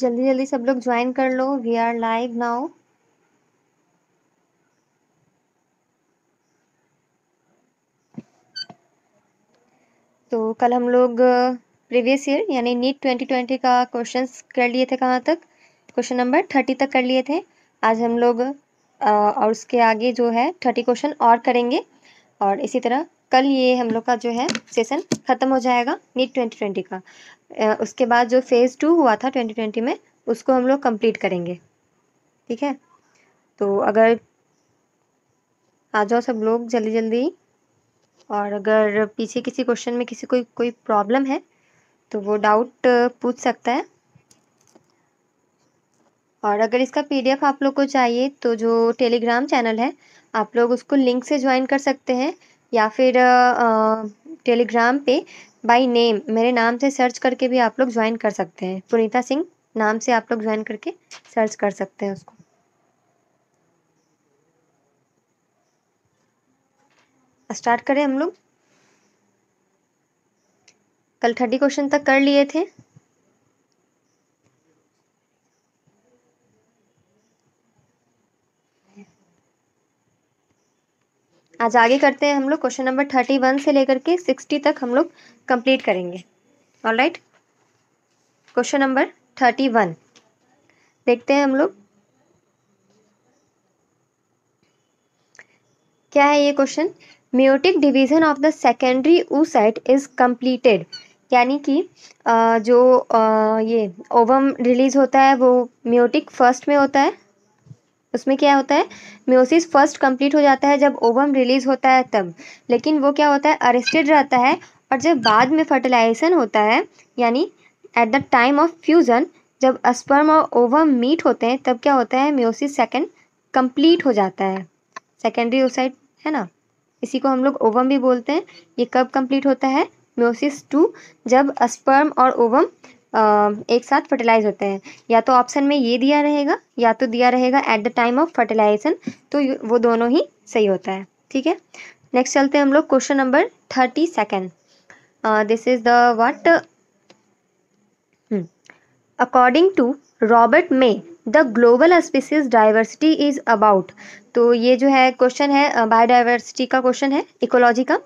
जल्दी जल्दी सब लोग ज्वाइन कर लो वी आर लाइव नाउ तो कल हम लोग प्रीवियस ईयर यानी नीट 2020 का क्वेश्चंस कर लिए थे कहाँ तक क्वेश्चन नंबर थर्टी तक कर लिए थे आज हम लोग और उसके आगे जो है थर्टी क्वेश्चन और करेंगे और इसी तरह कल ये हम लोग का जो है सेशन ख़त्म हो जाएगा नीट ट्वेंटी ट्वेंटी का उसके बाद जो फ़ेज़ टू हुआ था 2020 में उसको हम लोग कंप्लीट करेंगे ठीक है तो अगर आ जाओ सब लोग जल्दी जल्दी और अगर पीछे किसी क्वेश्चन में किसी कोई कोई प्रॉब्लम है तो वो डाउट पूछ सकता है और अगर इसका पीडीएफ आप लोग को चाहिए तो जो टेलीग्राम चैनल है आप लोग उसको लिंक से ज्वाइन कर सकते हैं या फिर टेलीग्राम पे बाई नेम मेरे नाम से सर्च करके भी आप लोग ज्वाइन कर सकते हैं पुनीता सिंह नाम से आप लोग ज्वाइन करके सर्च कर सकते हैं उसको स्टार्ट करें हम लोग कल थर्टी क्वेश्चन तक कर लिए थे आज आगे करते हैं हम लोग क्वेश्चन नंबर थर्टी वन से लेकर के सिक्सटी तक हम लोग कंप्लीट करेंगे all right question number thirty one देखते हैं हम लोग क्या है ये question meiotic division of the secondary oocyte is completed यानी कि जो ये ओवम रिलीज होता है वो म्यूटिक फर्स्ट में होता है उसमें क्या होता है म्योसिस फर्स्ट कंप्लीट हो जाता है जब ओवम रिलीज होता है तब लेकिन वो क्या होता है अरेस्टेड रहता है और जब बाद में फर्टिलाइजेशन होता है यानी at the time of fusion जब स्पर्म और ओवम मीट होते हैं तब क्या होता है म्योसिस सेकेंड कंप्लीट हो जाता है सेकेंडरी ओसाइड है ना इसी को हम लोग ओवम भी बोलते हैं ये कब कंप्लीट होता है म्योसिस टू जब स्पर्म और ओवम एक साथ फर्टिलाइज होते हैं या तो ऑप्शन में ये दिया रहेगा या तो दिया रहेगा at the time of fertilisation तो वो दोनों ही सही होता है ठीक है नेक्स्ट चलते हैं हम लोग question number thirty second this is the what according to Robert May the global species diversity is about तो ये जो है क्वेश्चन है बायोडाइवर्सिटी का क्वेश्चन है इकोलॉजी का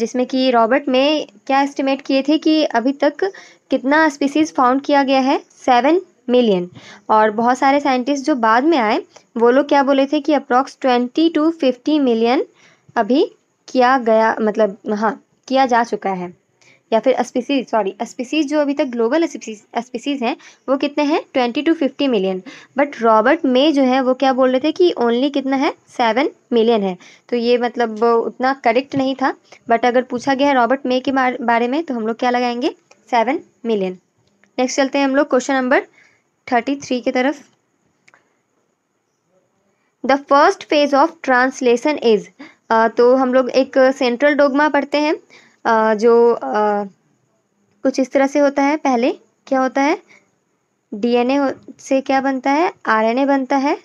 जिसमें कि रॉबर्ट में क्या एस्टिमेट किए थे कि अभी तक कितना स्पीसीज़ फाउंड किया गया है सेवन मिलियन और बहुत सारे साइंटिस्ट जो बाद में आए वो लोग क्या बोले थे कि approx twenty to fifty million अभी किया गया मतलब हाँ किया जा चुका है या फिर स्पीसीज सॉरी स्पीसीज जो अभी तक ग्लोबल स्पीसीज हैं वो कितने हैं twenty to fifty million but Robert May जो है वो क्या बोल रहे थे कि ओनली कितना है सेवन मिलियन है तो ये मतलब उतना करेक्ट नहीं था बट अगर पूछा गया है रॉबर्ट मे के बारे में तो हम लोग क्या लगाएंगे सेवन मिलियन नेक्स्ट चलते हैं हम लोग क्वेश्चन नंबर थर्टी थ्री की तरफ the first phase of translation is तो हम लोग एक सेंट्रल डोगमा पढ़ते हैं uh, जो uh, कुछ इस तरह से होता है पहले क्या होता है डीएनए से क्या बनता है आरएनए बनता है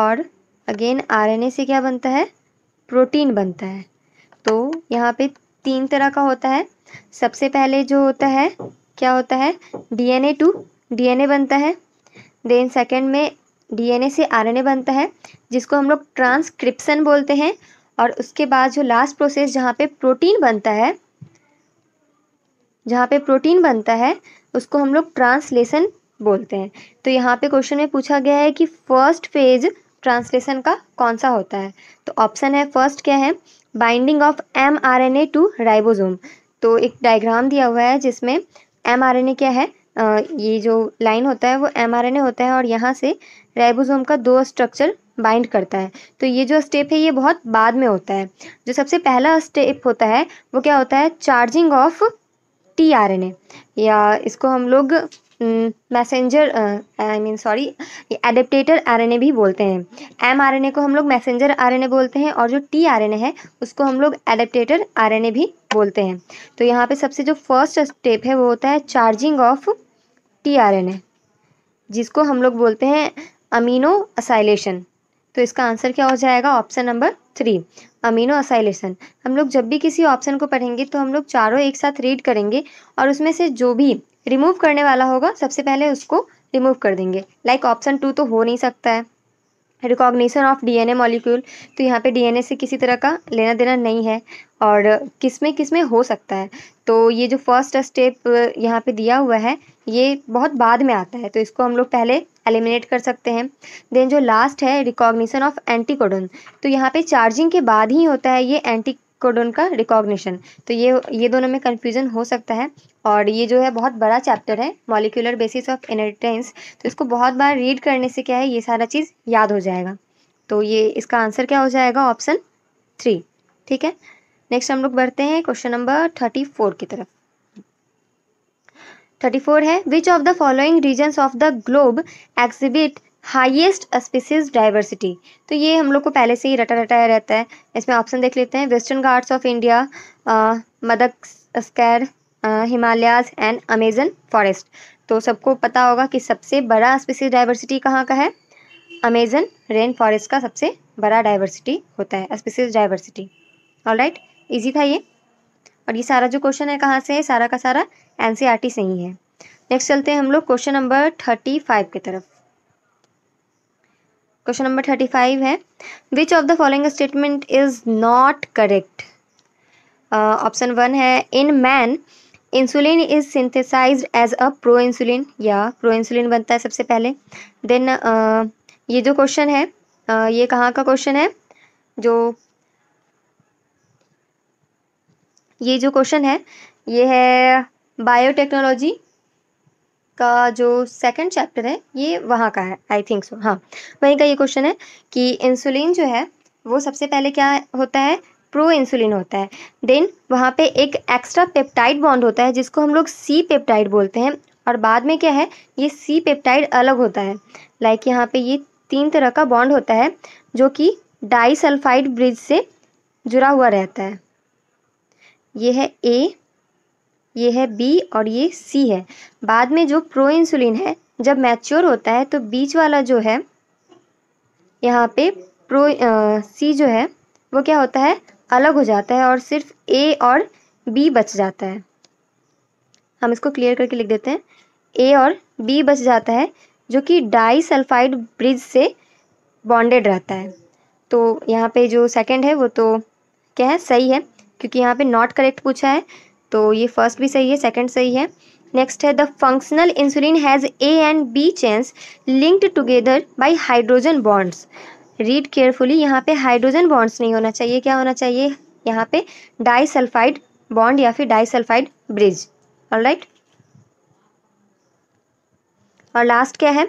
और अगेन आरएनए से क्या बनता है प्रोटीन बनता है तो यहाँ पे तीन तरह का होता है सबसे पहले जो होता है क्या होता है डीएनए टू डीएनए बनता है देन सेकंड में डीएनए से आरएनए बनता है जिसको हम लोग ट्रांसक्रिप्शन बोलते हैं और उसके बाद जो लास्ट प्रोसेस जहाँ पे प्रोटीन बनता है जहाँ पे प्रोटीन बनता है उसको हम लोग ट्रांसलेशन बोलते हैं तो यहाँ पे क्वेश्चन में पूछा गया है कि फर्स्ट फेज ट्रांसलेशन का कौन सा होता है तो ऑप्शन है फर्स्ट क्या है binding of m R N A to ribosome तो एक डायग्राम दिया हुआ है जिसमें एम क्या है आ, ये जो लाइन होता है वो एम होता है और यहाँ से राइबोसोम का दो स्ट्रक्चर बाइंड करता है तो ये जो स्टेप है ये बहुत बाद में होता है जो सबसे पहला स्टेप होता है वो क्या होता है चार्जिंग ऑफ टी या इसको हम लोग messenger I mean sorry adapter RNA भी बोलते हैं एम ए को हम लोग मैसेंजर आरएनए बोलते हैं और जो टी ए है उसको हम लोग एडेप्टेटर आरएनए भी बोलते हैं तो यहाँ पे सबसे जो फर्स्ट स्टेप है वो होता है चार्जिंग ऑफ टी ए जिसको हम लोग बोलते हैं अमीनो असाइलेशन तो इसका आंसर क्या हो जाएगा option number three amino acylation हम लोग जब भी किसी ऑप्शन को पढ़ेंगे तो हम लोग चारों एक साथ रीड करेंगे और उसमें से जो भी रिमूव करने वाला होगा सबसे पहले उसको रिमूव कर देंगे लाइक ऑप्शन टू तो हो नहीं सकता है रिकॉग्निशन ऑफ डीएनए मॉलिक्यूल तो यहाँ पे डीएनए से किसी तरह का लेना देना नहीं है और किस में किस में हो सकता है तो ये जो फर्स्ट स्टेप यहाँ पे दिया हुआ है ये बहुत बाद में आता है तो इसको हम लोग पहले एलिमिनेट कर सकते हैं देन जो लास्ट है रिकॉग्निशन ऑफ एंटीकोडन तो यहाँ पे चार्जिंग के बाद ही होता है ये एंटी कोडोन का रिकॉग्निशन तो ये ये दोनों में कन्फ्यूज़न हो सकता है और ये जो है बहुत बड़ा चैप्टर है मॉलिकुलर बेसिस ऑफ इनहेरिटेंस तो इसको बहुत बार रीड करने से क्या है ये सारा चीज़ याद हो जाएगा तो ये इसका आंसर क्या हो जाएगा ऑप्शन थ्री ठीक है नेक्स्ट हम लोग बढ़ते हैं क्वेश्चन नंबर थर्टी फोर की तरफ थर्टी फोर है which of the following regions of the globe exhibit highest species diversity तो ये हम लोग को पहले से ही रटा रटाया रहता है इसमें ऑप्शन देख लेते हैं Western Ghats of India Madagascar Himalayas and Amazon forest तो सबको पता होगा कि सबसे बड़ा स्पीसीज डाइवर्सिटी कहाँ का है अमेजन रेन फॉरेस्ट का सबसे बड़ा डाइवर्सिटी होता है species diversity all right easy था ये और ये सारा जो क्वेश्चन है कहाँ से है सारा का सारा एन e से ही है नेक्स्ट चलते हैं हम लोग क्वेश्चन नंबर थर्टी फाइव की तरफ क्वेश्चन नंबर थर्टी फाइव है which of the following statement is not correct option one है in man insulin is synthesise as a pro insulin या प्रो इंसुलिन बनता है सबसे पहले देन uh, ये जो क्वेश्चन है uh, ये कहाँ का क्वेश्चन है जो ये जो क्वेश्चन है ये है बायोटेक्नोलॉजी का जो सेकंड चैप्टर है ये वहाँ का है आई थिंक सो हाँ वहीं का ये क्वेश्चन है कि इंसुलिन जो है वो सबसे पहले क्या होता है प्रो इंसुलिन होता है देन वहाँ पे एक एक्स्ट्रा पेप्टाइड बॉन्ड होता है जिसको हम लोग सी पेप्टाइड बोलते हैं और बाद में क्या है ये सी पेप्टाइड अलग होता है लाइक यहाँ पे ये तीन तरह का बॉन्ड होता है जो कि डाई सल्फाइड ब्रिज से जुड़ा हुआ रहता है ये है ए ये है बी और ये सी है बाद में जो प्रो इंसुलिन है जब मैच्योर होता है तो बीच वाला जो है यहाँ पे प्रो आ, सी जो है वो क्या होता है अलग हो जाता है और सिर्फ ए और बी बच जाता है हम इसको क्लियर करके लिख देते हैं ए और बी बच जाता है जो कि डाई सल्फाइड ब्रिज से बॉन्डेड रहता है तो यहाँ पे जो सेकंड है वो तो क्या है सही है क्योंकि यहाँ पे नॉट करेक्ट पूछा है तो ये फर्स्ट भी सही है सेकेंड सही है नेक्स्ट है the functional insulin has A and B chains linked together by hydrogen bonds read carefully यहाँ पे हाइड्रोजन बॉन्ड्स नहीं होना चाहिए क्या होना चाहिए यहाँ पे डाइसल्फाइड बॉन्ड या फिर डाइसल्फाइड ब्रिज और राइट और लास्ट क्या है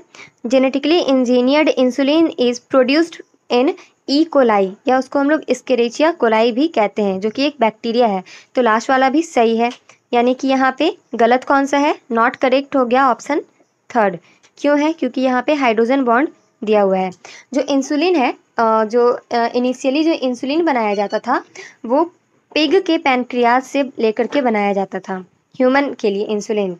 genetically engineered insulin is produced in E e. Coli या उसको हम लोग स्केरेचिया कोलाई भी कहते हैं जो कि एक बैक्टीरिया है तो लास्ट वाला भी सही है यानी कि यहाँ पे गलत कौन सा है नॉट करेक्ट हो गया ऑप्शन थर्ड क्यों है क्योंकि यहाँ पे हाइड्रोजन बॉन्ड दिया हुआ है जो इंसुलिन है जो इनिशियली जो इंसुलिन बनाया जाता था वो पिग के पैनक्रियाज से लेकर के बनाया जाता था ह्यूमन के लिए इंसुलिन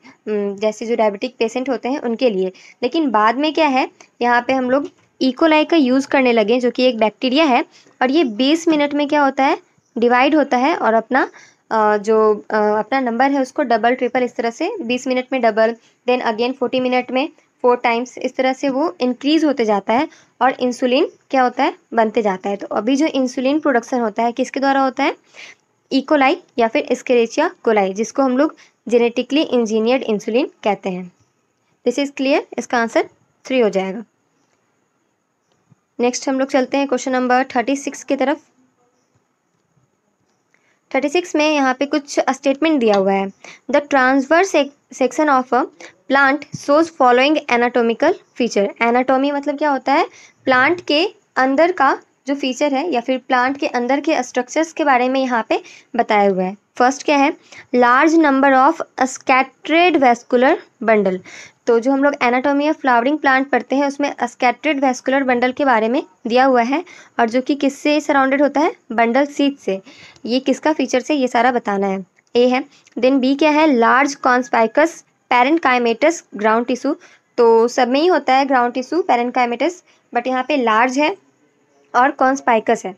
जैसे जो डायबिटिक पेशेंट होते हैं उनके लिए लेकिन बाद में क्या है यहाँ पे हम लोग इकोलाई e. का यूज़ करने लगे जो कि एक बैक्टीरिया है और ये बीस मिनट में क्या होता है डिवाइड होता है और अपना जो अपना नंबर है उसको डबल ट्रिपल इस तरह से बीस मिनट में double then again forty minute में फोर टाइम्स इस तरह से वो इंक्रीज़ होते जाता है और इंसुलिन क्या होता है बनते जाता है तो अभी जो इंसुलिन प्रोडक्शन होता है किसके द्वारा होता है इकोलाई e. या फिर स्केरेचिया कोलाई जिसको हम लोग जेनेटिकली इंजीनियर्ड इंसुलिन कहते हैं दिस इज़ क्लियर इसका आंसर थ्री हो जाएगा नेक्स्ट हम लोग चलते हैं क्वेश्चन नंबर थर्टी सिक्स की तरफ थर्टी सिक्स में यहाँ पे कुछ स्टेटमेंट दिया हुआ है the transverse section of a plant shows following anatomical feature anatomy मतलब क्या होता है प्लांट के अंदर का जो फीचर है या फिर प्लांट के अंदर के स्ट्रक्चर्स के बारे में यहाँ पे बताया हुआ है फर्स्ट क्या है large number of scattered vascular bundle तो जो हम लोग एनाटॉमी ऑफ फ्लावरिंग प्लांट पढ़ते हैं उसमें स्कैटर्ड वेस्कुलर बंडल के बारे में दिया हुआ है और जो कि किससे सराउंडेड होता है बंडल सीट से ये किसका फीचर से ये सारा बताना है ए है देन बी क्या है large conspicuous parenchymatous ground tissue तो सब में ही होता है ground tissue parenchymatous but यहाँ पे लार्ज है और कौन स्पाइकस है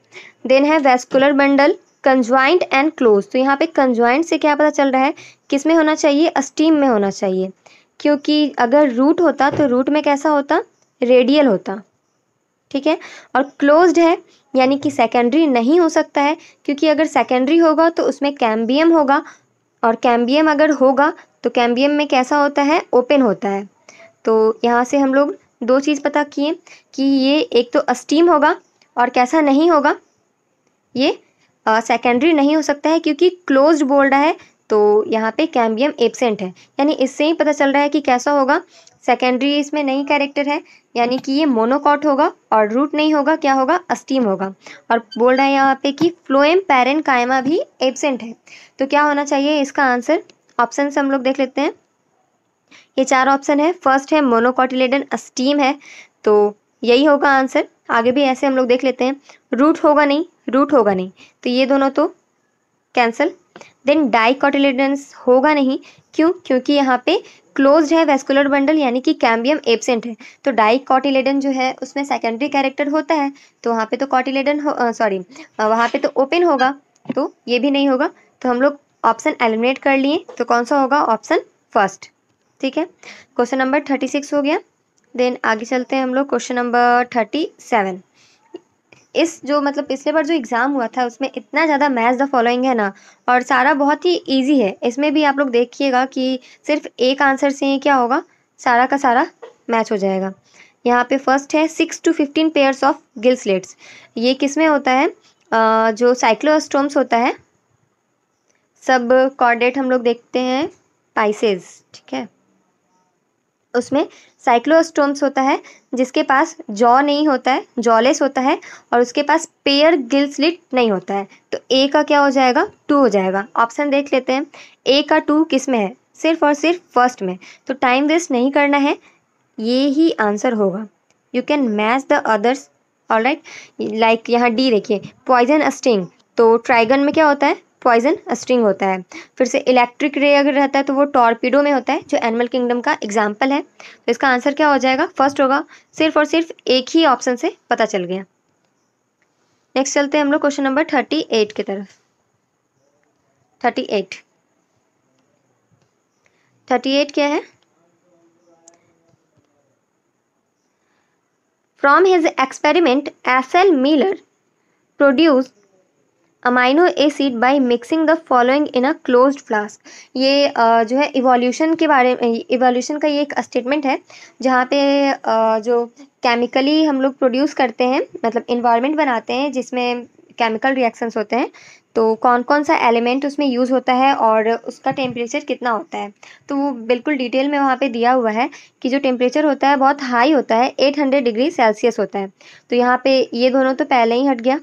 देन है vascular bundle conjoint and close तो यहाँ पे कंज्वाइंट से क्या पता चल रहा है किस में होना चाहिए अस्टीम में होना चाहिए क्योंकि अगर रूट होता तो रूट में कैसा होता रेडियल होता ठीक है और क्लोज्ड है यानी कि सेकेंडरी नहीं हो सकता है क्योंकि अगर सेकेंडरी होगा तो उसमें कैम्बियम होगा और कैम्बियम अगर होगा तो कैम्बियम में कैसा होता है ओपन होता है तो यहाँ से हम लोग दो चीज़ पता किए कि ये एक तो अस्टीम होगा और कैसा नहीं होगा ये सेकेंडरी नहीं हो सकता है क्योंकि क्लोज्ड बोल रहा है तो यहाँ पे कैम्बियम एबसेंट है यानी इससे ही पता चल रहा है कि कैसा होगा सेकेंडरी इसमें नई कैरेक्टर है यानी कि ये मोनोकॉट होगा और रूट नहीं होगा क्या होगा अस्टीम होगा और बोल रहा है यहाँ पे कि फ्लोएम पैरन कायमा भी एबसेंट है तो क्या होना चाहिए इसका आंसर ऑप्शन हम लोग देख लेते हैं ये चार ऑप्शन है फर्स्ट है मोनोकॉटिलेडन अस्टीम है तो यही होगा आंसर आगे भी ऐसे हम लोग देख लेते हैं रूट होगा नहीं रूट होगा नहीं तो ये दोनों तो कैंसिल देन डाइकॉटिलेडेंस होगा नहीं क्यों क्योंकि यहाँ पे क्लोज्ड है वेस्कुलर बंडल यानी कि कैम्बियम एबसेंट है तो डाइकॉटिलेडन जो है उसमें सेकेंडरी कैरेक्टर होता है तो वहाँ पे तो कॉटिलेडन हो सॉरी वहाँ पे तो ओपन होगा तो ये भी नहीं होगा तो हम लोग ऑप्शन एलिमिनेट कर लिए तो कौन सा होगा ऑप्शन फर्स्ट ठीक है क्वेश्चन नंबर थर्टी सिक्स हो गया देन आगे चलते हैं हम लोग क्वेश्चन नंबर थर्टी सेवन इस जो मतलब पिछले बार जो एग्ज़ाम हुआ था उसमें इतना ज़्यादा मैच द फॉलोइंग है ना और सारा बहुत ही ईजी है इसमें भी आप लोग देखिएगा कि सिर्फ एक आंसर से ही क्या होगा सारा का सारा मैच हो जाएगा यहाँ पे फर्स्ट है six to fifteen pairs of gill slits ये किस में होता है जो साइक्लोस्टोम्स होता है सब कॉर्डेट हम लोग देखते हैं पाइसेस ठीक है उसमें साइक्लोस्टोम्स होता है जिसके पास जॉ नहीं होता है जॉलेस होता है और उसके पास पेयर गिल स्लिट नहीं होता है तो ए का क्या हो जाएगा टू हो जाएगा ऑप्शन देख लेते हैं ए का टू किस में है सिर्फ और सिर्फ फर्स्ट में तो टाइम वेस्ट नहीं करना है ये ही आंसर होगा you can match the others और लाइक लाइक यहाँ डी देखिए पॉइजन अस्टिंग तो ट्राइगन में क्या होता है पॉइजन स्ट्रिंग होता है फिर से इलेक्ट्रिक रे अगर रहता है तो वो टॉर्पीडो में होता है जो एनिमल किंगडम का एग्जाम्पल है तो इसका आंसर क्या हो जाएगा फर्स्ट होगा सिर्फ और सिर्फ एक ही ऑप्शन से पता चल गया नेक्स्ट चलते हैं हम लोग क्वेश्चन नंबर थर्टी एट की तरफ थर्टी एट थर्टी एट क्या है from his experiment S L Miller produce amino acid by mixing the following in a closed flask ये जो है इवोल्यूशन के बारे में इवोल्यूशन का ये एक स्टेटमेंट है जहाँ पे जो केमिकली हम लोग प्रोड्यूस करते हैं मतलब इन्वायरमेंट बनाते हैं जिसमें केमिकल रिएक्शंस होते हैं तो कौन कौन सा एलिमेंट उसमें यूज़ होता है और उसका टेम्परेचर कितना होता है तो वो बिल्कुल डिटेल में वहाँ पे दिया हुआ है कि जो टेम्परेचर होता है बहुत हाई होता है 800 डिग्री सेल्सियस होता है तो यहाँ पे ये दोनों तो पहले ही हट गया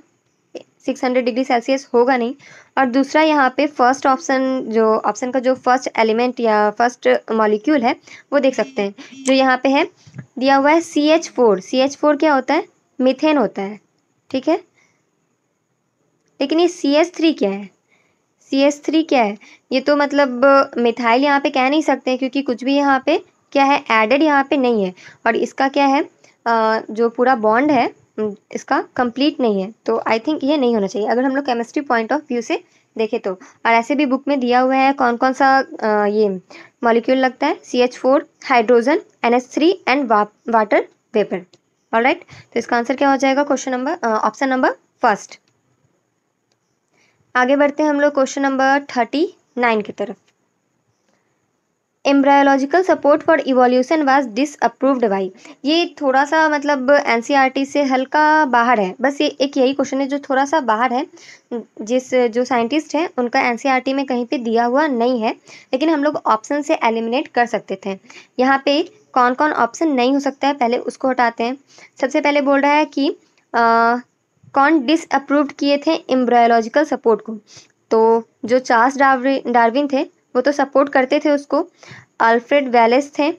600 डिग्री सेल्सियस होगा नहीं और दूसरा यहाँ पे फर्स्ट ऑप्शन जो ऑप्शन का जो फर्स्ट एलिमेंट या फर्स्ट मॉलिक्यूल है वो देख सकते हैं जो यहाँ पे है दिया हुआ है C H four C H four क्या होता है मिथेन होता है ठीक है लेकिन ये सी एच थ्री क्या है सी एच थ्री क्या है ये तो मतलब मिथाइल यहाँ पे कह नहीं सकते क्योंकि कुछ भी यहाँ पे क्या है एडेड यहाँ पे नहीं है और इसका क्या है आ, जो पूरा बॉन्ड है हम्म। इसका कंप्लीट नहीं है तो आई थिंक ये नहीं होना चाहिए अगर हम लोग केमिस्ट्री पॉइंट ऑफ व्यू से देखें तो और ऐसे भी बुक में दिया हुआ है कौन कौन सा आ, ये मॉलिक्यूल लगता है C H four hydrogen N S three and water vapour all right तो इसका आंसर क्या हो जाएगा question number option number first आगे बढ़ते हैं हम लोग क्वेश्चन नंबर थर्टी नाइन की तरफ embryological support for evolution was disapproved by ये थोड़ा सा मतलब एन e से हल्का बाहर है बस ये एक यही क्वेश्चन है जो थोड़ा सा बाहर है जिस जो साइंटिस्ट हैं उनका एन e में कहीं पे दिया हुआ नहीं है लेकिन हम लोग ऑप्शन से एलिमिनेट कर सकते थे यहाँ पे कौन कौन ऑप्शन नहीं हो सकता है पहले उसको हटाते हैं सबसे पहले बोल रहा है कि आ, कौन डिसअप्रूव्ड किए थे एम्ब्रायोलॉजिकल सपोर्ट को तो जो चार्ल्स डार्विन थे वो तो सपोर्ट करते थे उसको अल्फ्रेड वेलेस थे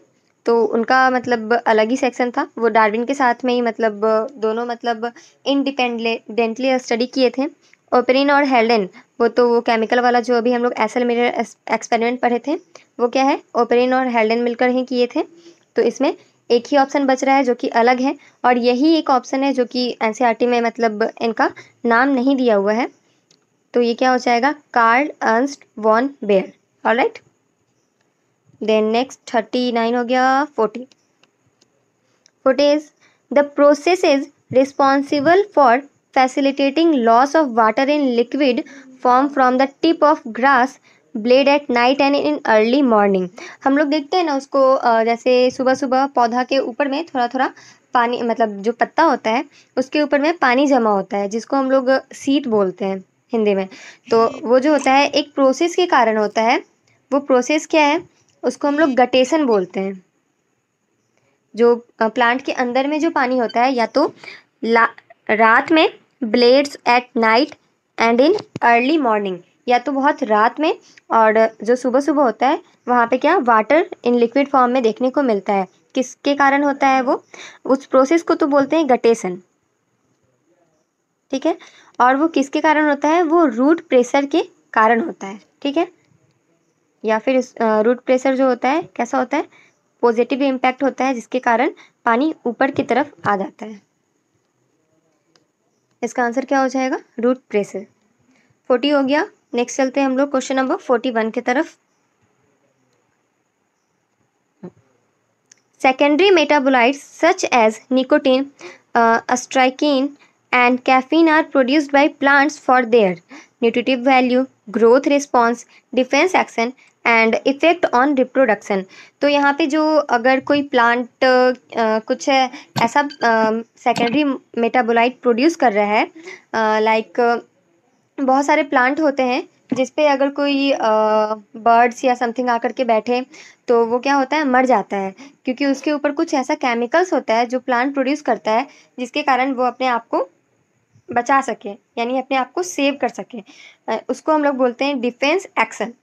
तो उनका मतलब अलग ही सेक्शन था वो डार्विन के साथ में ही मतलब दोनों मतलब इनडिपेंडेंटली स्टडी किए थे ओपेरिन और हेल्डन वो तो वो केमिकल वाला जो अभी हम लोग एसल मेरे एक्सपेरिमेंट पढ़े थे वो क्या है ओपरिन और हेल्डन मिलकर ही किए थे तो इसमें एक ही ऑप्शन बच रहा है जो कि अलग है और यही एक ऑप्शन है जो कि एन e में मतलब इनका नाम नहीं दिया हुआ है तो ये क्या हो जाएगा Karl Ernst von Baer all right then next thirty nine हो गया forty forty is the process is responsible for facilitating loss of water in liquid form from the tip of grass blade at night and in early morning हम लोग देखते हैं ना उसको जैसे सुबह सुबह पौधा के ऊपर में थोड़ा थोड़ा पानी मतलब जो पत्ता होता है उसके ऊपर में पानी जमा होता है जिसको हम लोग सीट बोलते हैं हिंदी में तो वो जो होता है एक प्रोसेस के कारण होता है वो प्रोसेस क्या है उसको हम लोग गटेशन बोलते हैं जो प्लांट के अंदर में जो पानी होता है या तो रात में blades at night and in early morning या तो बहुत रात में और जो सुबह सुबह होता है वहाँ पे क्या वाटर इन लिक्विड फॉर्म में देखने को मिलता है किसके कारण होता है वो उस प्रोसेस को तो बोलते हैं गटेशन ठीक है और वो किसके कारण होता है वो रूट प्रेशर के कारण होता है ठीक है या फिर रूट प्रेशर जो होता है कैसा होता है पॉजिटिव इम्पैक्ट होता है जिसके कारण पानी ऊपर की तरफ आ जाता है इसका आंसर क्या हो जाएगा रूट प्रेशर फोर्टी हो गया नेक्स्ट चलते हैं हम लोग क्वेश्चन नंबर फोर्टी वन की तरफ secondary metabolites such as nicotine strychnine and caffeine are produced by plants for their nutritive value growth response defence action and effect on reproduction तो यहाँ पे जो अगर कोई प्लांट आ, कुछ है ऐसा सेकेंडरी मेटाबोलाइट प्रोड्यूस कर रहा है लाइक बहुत सारे प्लांट होते हैं जिसपे अगर कोई बर्ड्स या समथिंग आकर के बैठे तो वो क्या होता है मर जाता है क्योंकि उसके ऊपर कुछ ऐसा केमिकल्स होता है जो प्लांट प्रोड्यूस करता है जिसके कारण वो अपने आप को बचा सके यानी अपने आप को सेव कर सके उसको हम लोग बोलते हैं डिफेंस एक्शन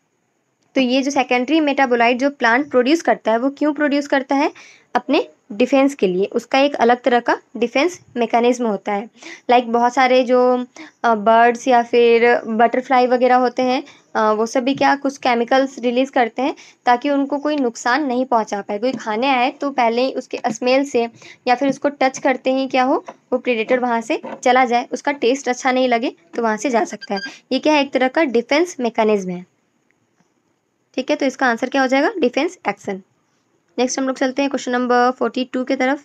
तो ये जो सेकेंडरी मेटाबोलाइट जो प्लांट प्रोड्यूस करता है वो क्यों प्रोड्यूस करता है अपने डिफेंस के लिए उसका एक अलग तरह का डिफेंस मेकानिज़्म होता है लाइक like बहुत सारे जो बर्ड्स या फिर बटरफ्लाई वगैरह होते हैं वो सभी क्या कुछ केमिकल्स रिलीज़ करते हैं ताकि उनको कोई नुकसान नहीं पहुंचा पाए कोई खाने आए तो पहले ही उसके स्मेल से या फिर उसको टच करते ही क्या हो वो प्रिडेटर वहाँ से चला जाए उसका टेस्ट अच्छा नहीं लगे तो वहाँ से जा सकता है ये क्या है एक तरह का डिफेंस मेकानिज़्म है ठीक है तो इसका आंसर क्या हो जाएगा डिफेंस एक्शन नेक्स्ट हम लोग चलते हैं क्वेश्चन नंबर फोर्टी टू की तरफ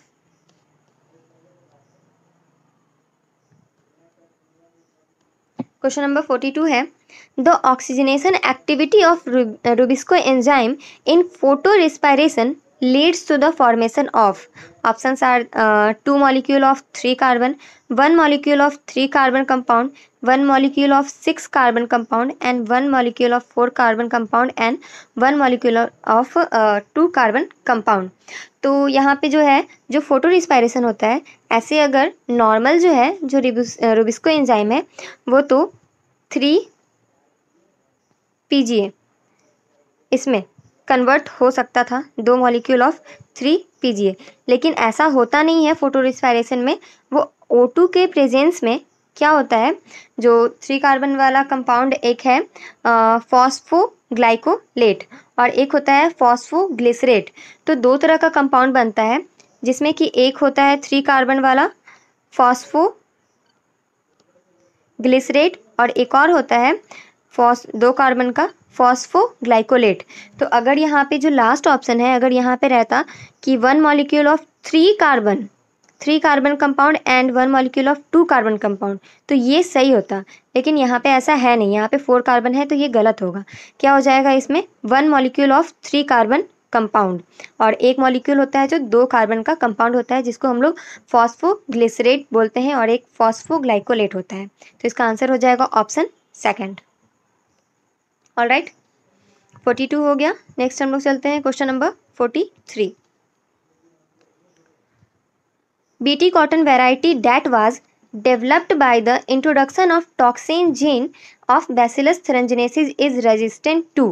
क्वेश्चन नंबर फोर्टी टू है the oxygenation activity of RuBisCO enzyme in photorespiration leads to the formation of options are uh, two molecule of three carbon one molecule of three carbon compound one molecule of six carbon compound and one molecule of four carbon compound and one molecule of uh, two carbon compound तो यहाँ पे जो है जो photo respiration होता है ऐसे अगर नॉर्मल जो है जो रिबुस रुबिस्को एंजाइम है वो तो थ्री पीजीए इसमें कन्वर्ट हो सकता था दो मॉलिक्यूल ऑफ थ्री पीजीए लेकिन ऐसा होता नहीं है फोटो में वो ओ टू के प्रेजेंस में क्या होता है जो थ्री कार्बन वाला कंपाउंड एक है फॉस्फोग्लाइकोलेट और एक होता है फॉस्फोग्लिसरेट तो दो तरह का कंपाउंड बनता है जिसमें कि एक होता है थ्री कार्बन वाला फॉस्फो ग्लिसरेट और एक और होता है फॉस दो कार्बन का फॉस्फोग्लाइकोलेट तो अगर यहाँ पे जो लास्ट ऑप्शन है अगर यहाँ पे रहता कि one molecule of three carbon three carbon compound and one molecule of two carbon compound तो ये सही होता लेकिन यहाँ पे ऐसा है नहीं यहाँ पे फोर कार्बन है तो ये गलत होगा क्या हो जाएगा इसमें one molecule of three carbon compound और एक मॉलिक्यूल होता है जो दो कार्बन का कंपाउंड होता है जिसको हम लोग फॉस्फोग्लिसरेट बोलते हैं और एक फॉस्फोग्लाइकोलेट होता है तो इसका आंसर हो जाएगा option second all right forty two हो गया नेक्स्ट हम लोग चलते हैं question number forty three BT cotton variety that was developed by the introduction of toxin gene of Bacillus thuringiensis is resistant to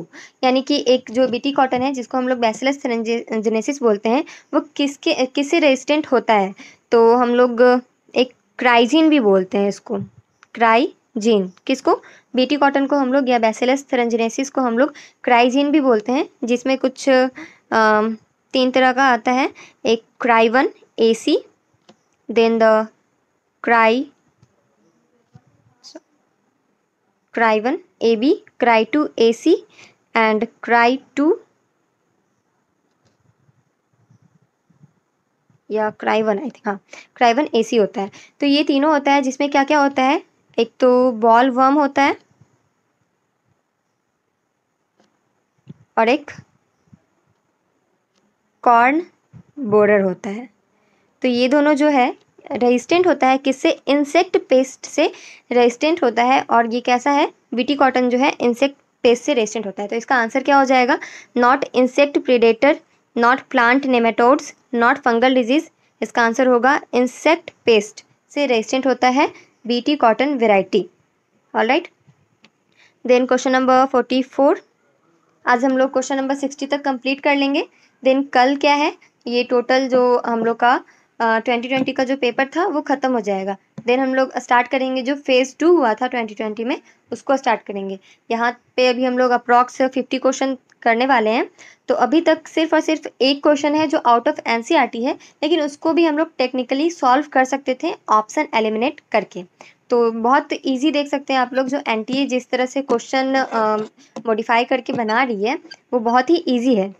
यानी कि एक जो बीटी कॉटन है जिसको हम लोग बेसिलस thuringiensis बोलते हैं वो किसके किससे रेजिस्टेंट होता है तो हम लोग एक क्राइजीन भी बोलते हैं इसको क्राइजीन किसको बीटी कॉटन को हम लोग या बेसेलस थरंजनेसिस को हम लोग क्राइजिन भी बोलते हैं जिसमें कुछ आ, तीन तरह का आता है एक cry one C then the cry cry one A B cry two A C and cry two या क्राई वन आई थिंक हाँ क्राई वन ए सी होता है तो ये तीनों होता है जिसमें क्या क्या होता है एक तो बॉल वर्म होता है और एक कॉर्न बोरर होता है तो ये दोनों जो है रेजिस्टेंट होता है किससे इंसेक्ट पेस्ट से रेजिस्टेंट होता है और ये कैसा है बीटी कॉटन जो है इंसेक्ट पेस्ट से रेजिस्टेंट होता है तो इसका आंसर क्या हो जाएगा not insect predator not plant nematodes not fungal disease इसका आंसर होगा इंसेक्ट पेस्ट से रेजिस्टेंट होता है cotton variety all right then question number forty four आज हम लोग क्वेश्चन नंबर सिक्सटी तक कंप्लीट कर लेंगे देन कल क्या है ये टोटल जो हम लोग का ट्वेंटी uh, ट्वेंटी का जो पेपर था वो ख़त्म हो जाएगा देन हम लोग स्टार्ट करेंगे जो फेज़ टू हुआ था 2020 में उसको स्टार्ट करेंगे यहाँ पे अभी हम लोग अप्रॉक्स 50 क्वेश्चन करने वाले हैं तो अभी तक सिर्फ और सिर्फ एक क्वेश्चन है जो आउट ऑफ एन है लेकिन उसको भी हम लोग टेक्निकली सॉल्व कर सकते थे ऑप्शन एलिमिनेट करके तो बहुत इजी देख सकते हैं आप लोग जो एन e जिस तरह से क्वेश्चन मॉडिफाई करके बना रही है वो बहुत ही ईजी है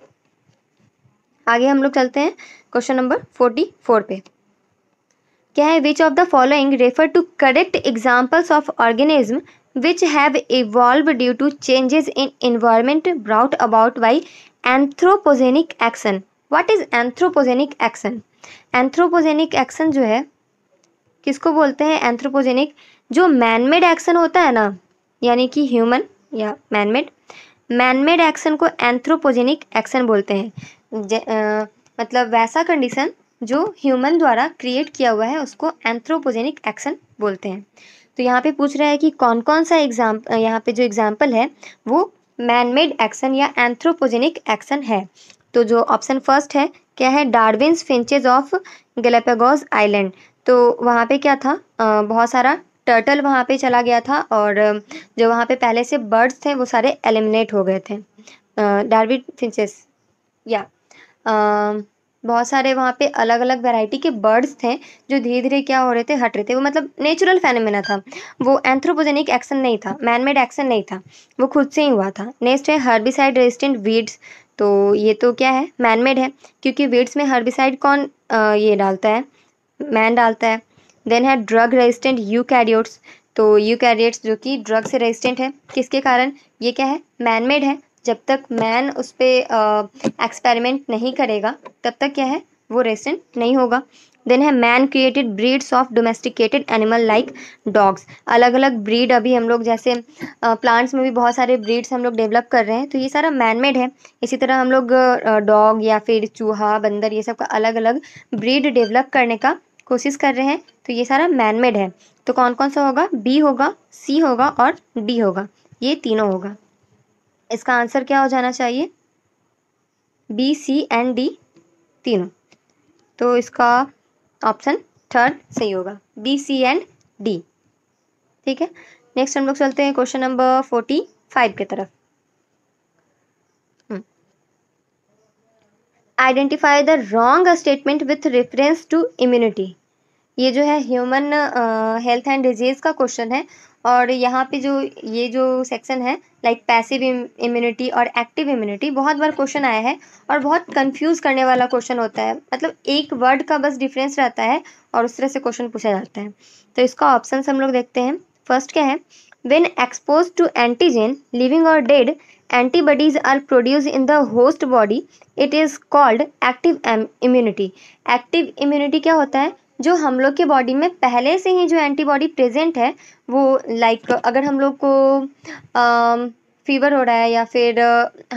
आगे हम लोग चलते हैं क्वेश्चन नंबर फोर्टी फोर पे क्या है which of the following refer to correct examples of organism which have evolve due to changes in environment brought about by anthropogenic action what is anthropogenic action anthropogenic action जो है किसको बोलते हैं anthropogenic जो manmade action होता है ना यानी कि ह्यूमन या मैनमेड मैनमेड एक्शन को एंथ्रोपोजेनिक एक्शन बोलते हैं मतलब वैसा कंडीशन जो ह्यूमन द्वारा क्रिएट किया हुआ है उसको एंथ्रोपोजेनिक एक्शन बोलते हैं तो यहाँ पे पूछ रहा है कि कौन कौन सा एग्जाम यहाँ पे जो एग्जाम्पल है वो मैनमेड एक्शन या एंथ्रोपोजेनिक एक्शन है तो जो ऑप्शन फर्स्ट है क्या है Darwin's finches of Galapagos island तो वहाँ पे क्या था आ, बहुत सारा टर्टल वहाँ पे चला गया था और जो वहाँ पे पहले से बर्ड्स थे वो सारे एलिमिनेट हो गए थे डार्विन फिंचेस या आ, बहुत सारे वहाँ पे अलग अलग वैरायटी के बर्ड्स थे जो धीरे धीरे क्या हो रहे थे हट रहे थे वो मतलब नेचुरल फैनमिना था वो एंथ्रोपोजेनिक एक्शन नहीं था मैन मेड एक्शन नहीं था वो खुद से ही हुआ था नेक्स्ट है हर्बिसाइड रेजिस्टेंट वीड्स तो ये तो क्या है मैन मेड है क्योंकि वीड्स में हर्बिसाइड कौन आ, ये डालता है मैन डालता है देन है ड्रग रेजिस्टेंट यू तो यू जो कि ड्रग से रेजिस्टेंट है किसके कारण ये क्या है मैन मेड है जब तक मैन उस पर एक्सपेरिमेंट नहीं करेगा तब तक क्या है वो रेसेंट नहीं होगा देन है man created breeds of domesticated animal like dogs अलग अलग ब्रीड अभी हम लोग जैसे प्लांट्स में भी बहुत सारे ब्रीड्स हम लोग डेवलप कर रहे हैं तो ये सारा मैन मेड है इसी तरह हम लोग डॉग या फिर चूहा बंदर ये सब का अलग अलग ब्रीड डेवलप करने का कोशिश कर रहे हैं तो ये सारा मैन मेड है तो कौन कौन सा होगा बी होगा सी होगा और डी होगा ये तीनों होगा इसका आंसर क्या हो जाना चाहिए बी सी एंड डी तीनों तो इसका ऑप्शन थर्ड सही होगा बी सी एंड डी ठीक है नेक्स्ट हम लोग चलते हैं क्वेश्चन नंबर फोर्टी फाइव की तरफ identify the wrong statement with reference to immunity ये जो है ह्यूमन हेल्थ एंड डिजीज़ का क्वेश्चन है और यहाँ पे जो ये जो सेक्शन है लाइक पैसिव इम्यूनिटी और एक्टिव इम्यूनिटी बहुत बार क्वेश्चन आया है और बहुत कंफ्यूज करने वाला क्वेश्चन होता है मतलब एक वर्ड का बस डिफरेंस रहता है और उस तरह से क्वेश्चन पूछा जाता है तो इसका ऑप्शन हम लोग देखते हैं फर्स्ट क्या है when expose to antigen living और dead antibodies are produce in the host body it is called active immunity active immunity क्या होता है जो हम लोग के बॉडी में पहले से ही जो एंटीबॉडी प्रेजेंट है वो लाइक अगर हम लोग को फीवर हो रहा है या फिर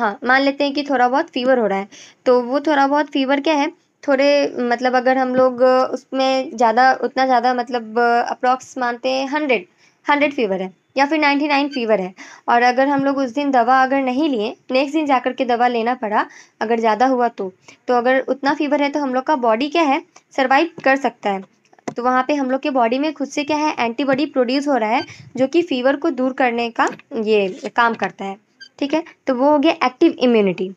हाँ मान लेते हैं कि थोड़ा बहुत फीवर हो रहा है तो वो थोड़ा बहुत फीवर क्या है थोड़े मतलब अगर हम लोग उसमें ज़्यादा उतना ज़्यादा मतलब अप्रॉक्स मानते हैं हंड्रेड हंड्रेड फीवर है या फिर नाइन्टी नाइन फीवर है और अगर हम लोग उस दिन दवा अगर नहीं लिए नेक्स्ट दिन जाकर के दवा लेना पड़ा अगर ज़्यादा हुआ तो तो अगर उतना फीवर है तो हम लोग का बॉडी क्या है सर्वाइव कर सकता है तो वहाँ पे हम लोग के बॉडी में खुद से क्या है एंटीबॉडी प्रोड्यूस हो रहा है जो कि फीवर को दूर करने का ये काम करता है ठीक है तो वो हो गया एक्टिव इम्यूनिटी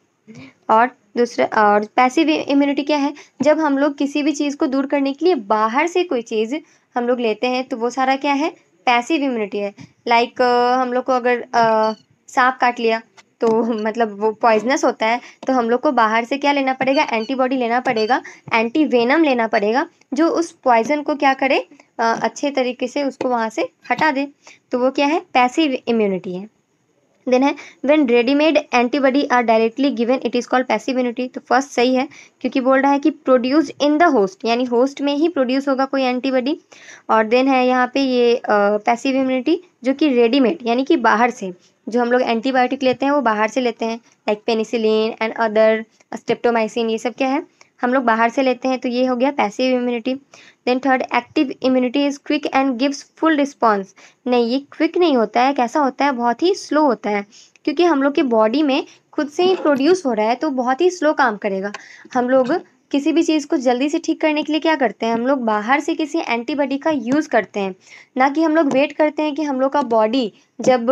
और दूसरा और पैसिव इम्यूनिटी क्या है जब हम लोग किसी भी चीज़ को दूर करने के लिए बाहर से कोई चीज़ हम लोग लेते हैं तो वो सारा क्या है पैसिव इम्यूनिटी है लाइक like, हम लोग को अगर सांप काट लिया तो मतलब वो पॉइजनस होता है तो हम लोग को बाहर से क्या लेना पड़ेगा एंटीबॉडी लेना पड़ेगा एंटी वेनम लेना पड़ेगा जो उस पॉइजन को क्या करे अच्छे तरीके से उसको वहाँ से हटा दे तो वो क्या है पैसिव इम्यूनिटी है देन है when readymade antibody are directly given it is called passive immunity तो फर्स्ट सही है क्योंकि बोल रहा है कि प्रोड्यूस इन द होस्ट यानी होस्ट में ही प्रोड्यूस होगा कोई एंटीबॉडी और देन है यहाँ पे ये पैसिव इम्यूनिटी जो कि रेडीमेड यानी कि बाहर से जो हम लोग एंटीबायोटिक लेते हैं वो बाहर से लेते हैं like penicillin and other streptomycin ये सब क्या है हम लोग बाहर से लेते हैं तो ये हो गया passive immunity then third active immunity is quick and gives full response नहीं ये क्विक नहीं होता है कैसा होता है बहुत ही स्लो होता है क्योंकि हम लोग के बॉडी में खुद से ही प्रोड्यूस हो रहा है तो बहुत ही स्लो काम करेगा हम लोग किसी भी चीज़ को जल्दी से ठीक करने के लिए क्या करते हैं हम लोग बाहर से किसी एंटीबॉडी का यूज़ करते हैं ना कि हम लोग वेट करते हैं कि हम लोग का बॉडी जब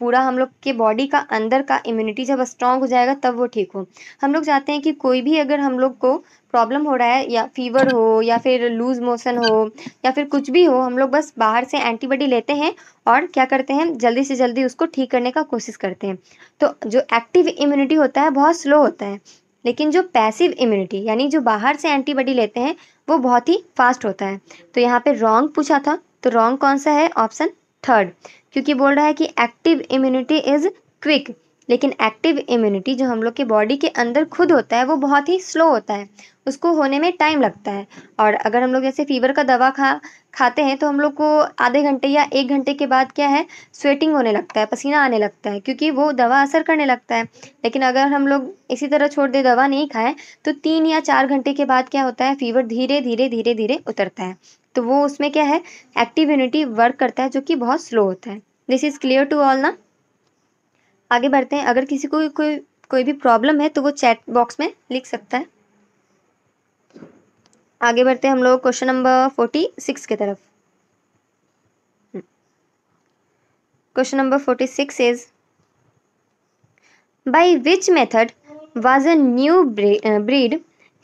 पूरा हम लोग के बॉडी का अंदर का इम्यूनिटी जब स्ट्रांग हो जाएगा तब वो ठीक हो हम लोग चाहते हैं कि कोई भी अगर हम लोग को प्रॉब्लम हो रहा है या फीवर हो या फिर लूज मोशन हो या फिर कुछ भी हो हम लोग बस बाहर से एंटीबॉडी लेते हैं और क्या करते हैं जल्दी से जल्दी उसको ठीक करने का कोशिश करते हैं तो जो एक्टिव इम्यूनिटी होता है बहुत स्लो होता है लेकिन जो पैसिव इम्यूनिटी यानी जो बाहर से एंटीबॉडी लेते हैं वो बहुत ही फास्ट होता है तो यहाँ पे रॉन्ग पूछा था तो रॉन्ग कौन सा है ऑप्शन थर्ड क्योंकि बोल रहा है कि एक्टिव इम्यूनिटी इज़ क्विक लेकिन एक्टिव इम्यूनिटी जो हम लोग के बॉडी के अंदर खुद होता है वो बहुत ही स्लो होता है उसको होने में टाइम लगता है और अगर हम लोग जैसे फीवर का दवा खा खाते हैं तो हम लोग को आधे घंटे या एक घंटे के बाद क्या है स्वेटिंग होने लगता है पसीना आने लगता है क्योंकि वो दवा असर करने लगता है लेकिन अगर हम लोग इसी तरह छोड़ दे दवा नहीं खाएं तो तीन या चार घंटे के बाद क्या होता है फीवर धीरे धीरे धीरे धीरे उतरता है तो वो उसमें क्या है एक्टिव यूनिटी वर्क करता है जो कि बहुत स्लो होता है this is clear to all ना आगे बढ़ते हैं अगर किसी को कोई कोई भी प्रॉब्लम है तो वो चैट बॉक्स में लिख सकता है आगे बढ़ते हैं हम लोग क्वेश्चन नंबर फोर्टी सिक्स की तरफ question number forty six is by which method was a new breed, uh, breed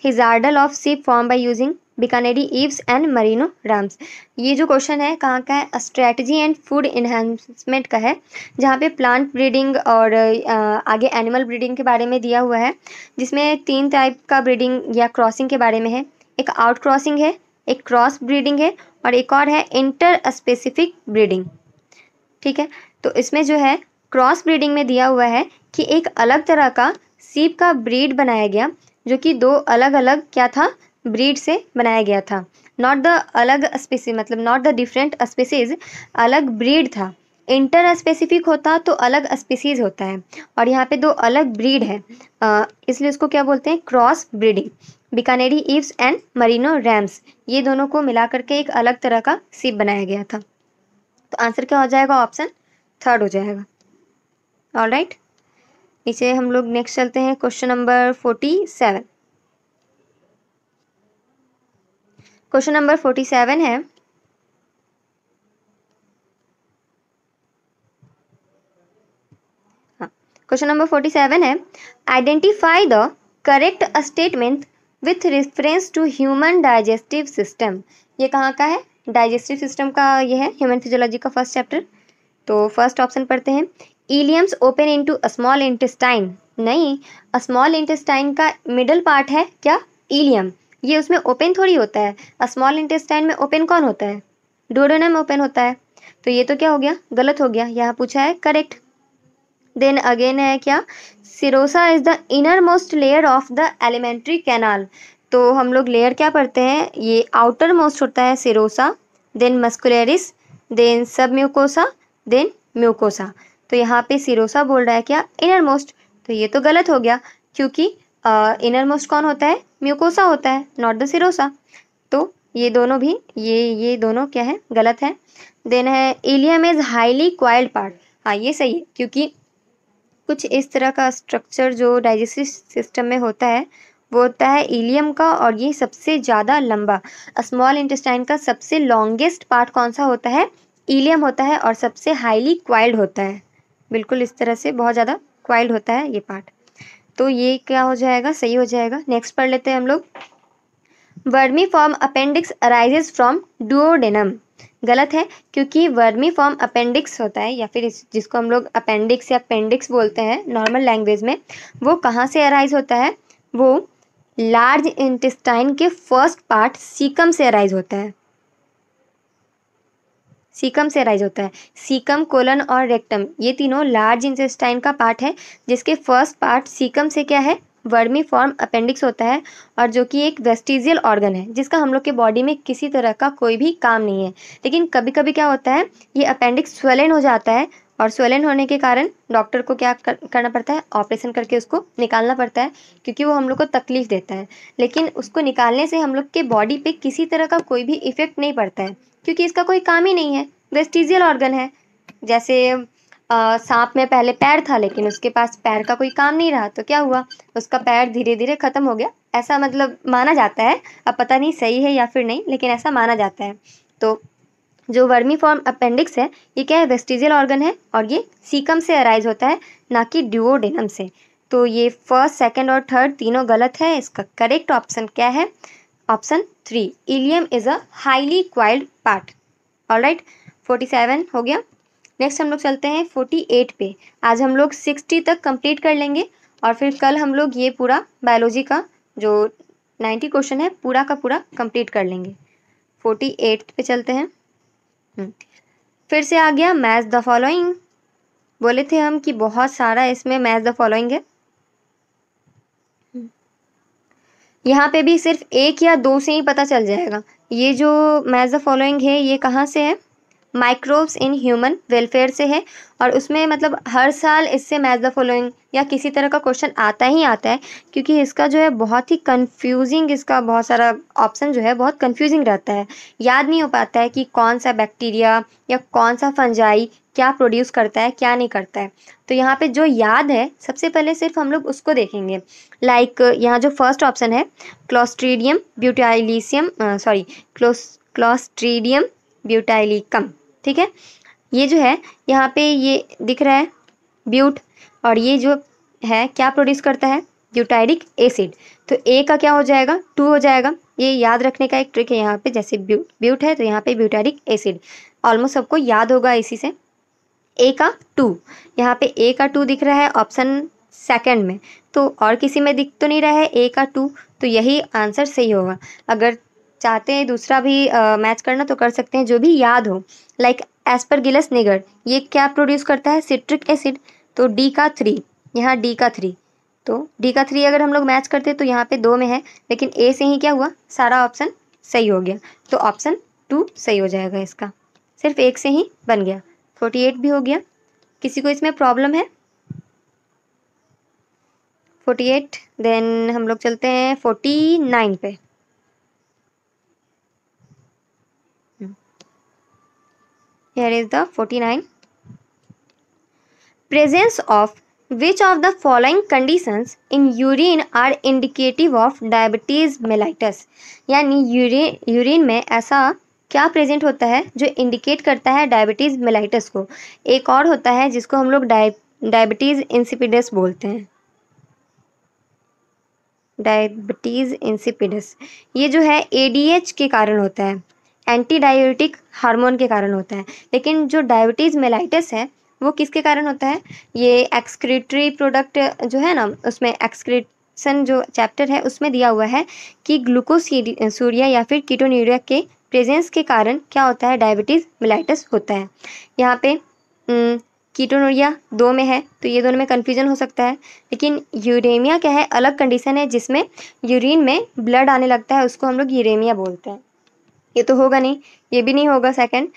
his of sheep formed by using Bikaneri ewes and merino rams ये जो क्वेश्चन है कहाँ का है स्ट्रैटेजी एंड फूड इन्हेंसमेंट का है जहाँ पे प्लांट ब्रीडिंग और आगे एनिमल ब्रीडिंग के बारे में दिया हुआ है जिसमें तीन टाइप का ब्रीडिंग या क्रॉसिंग के बारे में है एक आउट क्रॉसिंग है एक क्रॉस ब्रीडिंग है और एक और है इंटर स्पेसिफिक ब्रीडिंग ठीक है तो इसमें जो है क्रॉस ब्रीडिंग में दिया हुआ है कि एक अलग तरह का सीप का ब्रीड बनाया गया जो कि दो अलग अलग क्या था ब्रीड से बनाया गया था नॉट द अलग स्पीसी मतलब नॉट द डिफरेंट स्पीसीज अलग ब्रीड था इंटर स्पेसिफिक होता तो अलग स्पीसीज होता है और यहाँ पे दो अलग ब्रीड है इसलिए उसको क्या बोलते हैं cross breeding Bikaneri ewes and merino rams ये दोनों को मिला करके एक अलग तरह का सीप बनाया गया था तो आंसर क्या हो जाएगा ऑप्शन थर्ड हो जाएगा ऑल राइट नीचे हम लोग नेक्स्ट चलते हैं question number forty seven question number forty seven है हाँ, क्वेश्चन नंबर फोर्टी सेवन है identify the correct statement with reference to human digestive system ये कहाँ का है डाइजेस्टिव सिस्टम का ये है ह्यूमन फिजियोलॉजी का फर्स्ट चैप्टर तो फर्स्ट ऑप्शन पढ़ते हैं ileums open into small intestine नहीं स्मॉल इंटेस्टाइन का मिडल पार्ट है क्या इलियम ये उसमें ओपन थोड़ी होता है स्मॉल इंटेस्टाइन में ओपन कौन होता है डोडोनम ओपन होता है तो ये तो क्या हो गया गलत हो गया यहाँ पूछा है करेक्ट देन अगेन है क्या serosa is the innermost layer of the alimentary canal तो हम लोग लेयर क्या पढ़ते हैं ये आउटर मोस्ट होता है serosa then muscularis then submucosa then mucosa तो यहाँ पे सिरोसा बोल रहा है क्या इनर मोस्ट तो ये तो गलत हो गया क्योंकि इनर मोस्ट कौन होता है म्यूकोसा होता है नॉट द सिरोसा तो ये दोनों भी ये ये दोनों क्या है गलत है देन है ileum is highly coiled part हाँ ये सही है क्योंकि कुछ इस तरह का स्ट्रक्चर जो डाइजेस्टिव सिस्टम में होता है वो होता है इलियम का और ये सबसे ज़्यादा लंबा स्मॉल इंटेस्टाइन का सबसे लॉन्गेस्ट पार्ट कौन सा होता है इलियम होता है और सबसे हाईली क्वाइल्ड होता है बिल्कुल इस तरह से बहुत ज़्यादा क्वाइल्ड होता है ये पार्ट तो ये क्या हो जाएगा सही हो जाएगा नेक्स्ट पढ़ लेते हैं हम लोग vermiform appendix arises from duodenum गलत है क्योंकि वर्मी फॉर्म अपेंडिक्स होता है या फिर जिसको हम लोग अपेंडिक्स या अपेंडिक्स बोलते हैं नॉर्मल लैंग्वेज में वो कहाँ से अराइज होता है वो लार्ज इंटेस्टाइन के फर्स्ट पार्ट सीकम से अराइज होता है सीकम से राइज होता है सीकम कोलन और रेक्टम ये तीनों लार्ज इंसेस्टाइन का पार्ट है जिसके फर्स्ट पार्ट सीकम से क्या है वर्मी फॉर्म अपेंडिक्स होता है और जो कि एक वेस्टिजियल ऑर्गन है जिसका हम लोग के बॉडी में किसी तरह का कोई भी काम नहीं है लेकिन कभी कभी क्या होता है ये अपेंडिक्स स्वेलन हो जाता है और स्वेलन होने के कारण डॉक्टर को क्या कर, करना पड़ता है ऑपरेशन करके उसको निकालना पड़ता है क्योंकि वो हम लोग को तकलीफ़ देता है लेकिन उसको निकालने से हम लोग के बॉडी पे किसी तरह का कोई भी इफेक्ट नहीं पड़ता है क्योंकि इसका कोई काम ही नहीं है वेस्टिजियल ऑर्गन है जैसे सांप में पहले पैर था लेकिन उसके पास पैर का कोई काम नहीं रहा तो क्या हुआ उसका पैर धीरे धीरे ख़त्म हो गया ऐसा मतलब माना जाता है अब पता नहीं सही है या फिर नहीं लेकिन ऐसा माना जाता है तो जो वर्मी फॉर्म अपेंडिक्स है ये क्या है वेस्टिजियल ऑर्गन है और ये सीकम से अराइज होता है ना कि ड्यूओडेनम से तो ये फर्स्ट सेकंड और थर्ड तीनों गलत है इसका करेक्ट ऑप्शन क्या है option three ileum is a highly coiled part all right forty seven हो गया नेक्स्ट हम लोग चलते हैं फोर्टी एट पे आज हम लोग सिक्सटी तक कंप्लीट कर लेंगे और फिर कल हम लोग ये पूरा बायोलॉजी का जो नाइन्टी क्वेश्चन है पूरा का पूरा कंप्लीट कर लेंगे फोर्टी एट पे चलते हैं हम्म. फिर से आ गया मैथ द फॉलोइंग बोले थे हम कि बहुत सारा इसमें मैथ द फॉलोइंग है यहाँ पे भी सिर्फ एक या दो से ही पता चल जाएगा ये जो मैज द फॉलोइंग है ये कहाँ से है माइक्रोब्स इन ह्यूमन वेलफेयर से है और उसमें मतलब हर साल इससे मैच द फॉलोइंग या किसी तरह का क्वेश्चन आता ही आता है क्योंकि इसका जो है बहुत ही कंफ्यूजिंग इसका बहुत सारा ऑप्शन जो है बहुत कंफ्यूजिंग रहता है याद नहीं हो पाता है कि कौन सा बैक्टीरिया या कौन सा फंजाई क्या प्रोड्यूस करता है क्या नहीं करता है तो यहाँ पे जो याद है सबसे पहले सिर्फ हम लोग उसको देखेंगे लाइक like, यहाँ जो फर्स्ट ऑप्शन है clostridium butylicum sorry clos clostridium butylicum ठीक है ये जो है यहाँ पे ये दिख रहा है ब्यूट और ये जो है क्या प्रोड्यूस करता है ब्यूटाइरिक एसिड तो ए का क्या हो जाएगा टू हो जाएगा ये याद रखने का एक ट्रिक है यहाँ पे जैसे ब्यूट ब्यूट है तो यहाँ पे ब्यूटारिक एसिड ऑलमोस्ट सबको याद होगा इसी से ए का टू यहाँ पे ए का टू दिख रहा है ऑप्शन सेकंड में तो और किसी में दिख तो नहीं रहा है ए का टू तो यही आंसर सही होगा अगर चाहते हैं दूसरा भी मैच करना तो कर सकते हैं जो भी याद हो लाइक गिलस निगर ये क्या प्रोड्यूस करता है सिट्रिक एसिड तो डी का थ्री यहाँ डी का थ्री तो डी का थ्री अगर हम लोग मैच करते तो यहाँ पे दो में है लेकिन ए से ही क्या हुआ सारा ऑप्शन सही हो गया तो ऑप्शन टू सही हो जाएगा इसका सिर्फ एक से ही बन गया फोर्टी एट भी हो गया किसी को इसमें प्रॉब्लम है फोर्टी एट देन हम लोग चलते हैं फोर्टी नाइन पे here is the 49 presence of which of the following conditions in urine are indicative of diabetes mellitus yani urine urine mein aisa क्या प्रेजेंट होता है जो इंडिकेट करता है डायबिटीज़ मेलाइटस को एक और होता है जिसको हम लोग डायबिटीज़ इंसिपिडस बोलते हैं डायबिटीज़ इंसिपिडस ये जो है एडीएच के कारण होता है एंटी डायबिटिक हार्मोन के कारण होता है लेकिन जो डायबिटीज़ मेलाइटिस है वो किसके कारण होता है ये एक्सक्रीटरी प्रोडक्ट जो है ना उसमें एक्सक्रीशन जो चैप्टर है उसमें दिया हुआ है कि ग्लूकोस सूर्या या फिर कीटोन्यूरिया के प्रेजेंस के कारण क्या होता है डायबिटीज़ मिलाइटस होता है यहाँ पे कीटोनूरिया दो में है तो ये दोनों में कन्फ्यूजन हो सकता है लेकिन यूरेमिया क्या है अलग कंडीशन है जिसमें यूरिन में ब्लड आने लगता है उसको हम लोग यूरेमिया बोलते हैं ये तो होगा नहीं ये भी नहीं होगा सेकेंड